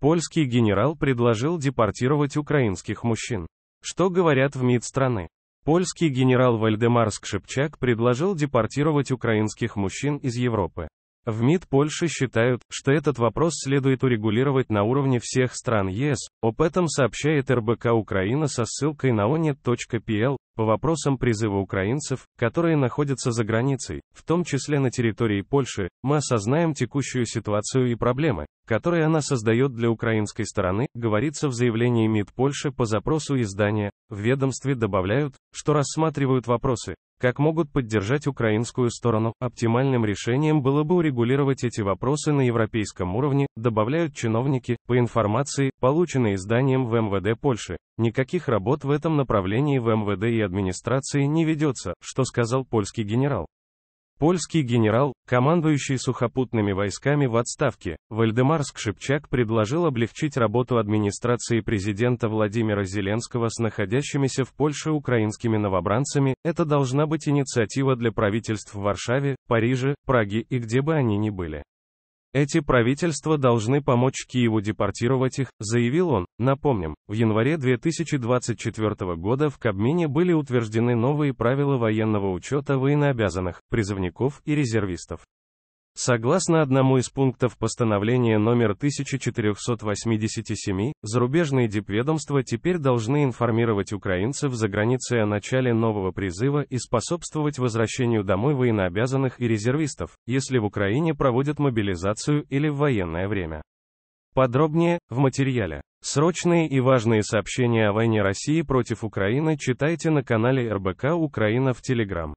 Польский генерал предложил депортировать украинских мужчин. Что говорят в МИД страны? Польский генерал Вальдемар Скшипчак предложил депортировать украинских мужчин из Европы. В МИД Польши считают, что этот вопрос следует урегулировать на уровне всех стран ЕС. Об этом сообщает РБК Украина со ссылкой на onet.pl по вопросам призыва украинцев, которые находятся за границей, в том числе на территории Польши, мы осознаем текущую ситуацию и проблемы, которые она создает для украинской стороны, говорится в заявлении МИД Польши по запросу издания. В ведомстве добавляют, что рассматривают вопросы, как могут поддержать украинскую сторону? Оптимальным решением было бы урегулировать эти вопросы на европейском уровне, добавляют чиновники, по информации, полученной изданием в МВД Польши. Никаких работ в этом направлении в МВД и администрации не ведется, что сказал польский генерал. Польский генерал, командующий сухопутными войсками в отставке, Вальдемар Скшипчак предложил облегчить работу администрации президента Владимира Зеленского с находящимися в Польше украинскими новобранцами, это должна быть инициатива для правительств в Варшаве, Париже, Праге и где бы они ни были. Эти правительства должны помочь Киеву депортировать их, заявил он. Напомним, в январе 2024 года в Кабмине были утверждены новые правила военного учета военнообязанных, призывников и резервистов. Согласно одному из пунктов постановления номер 1487, зарубежные дипведомства теперь должны информировать украинцев за границей о начале нового призыва и способствовать возвращению домой военнообязанных и резервистов, если в Украине проводят мобилизацию или в военное время. Подробнее в материале. Срочные и важные сообщения о войне России против Украины читайте на канале РБК Украина в Телеграм.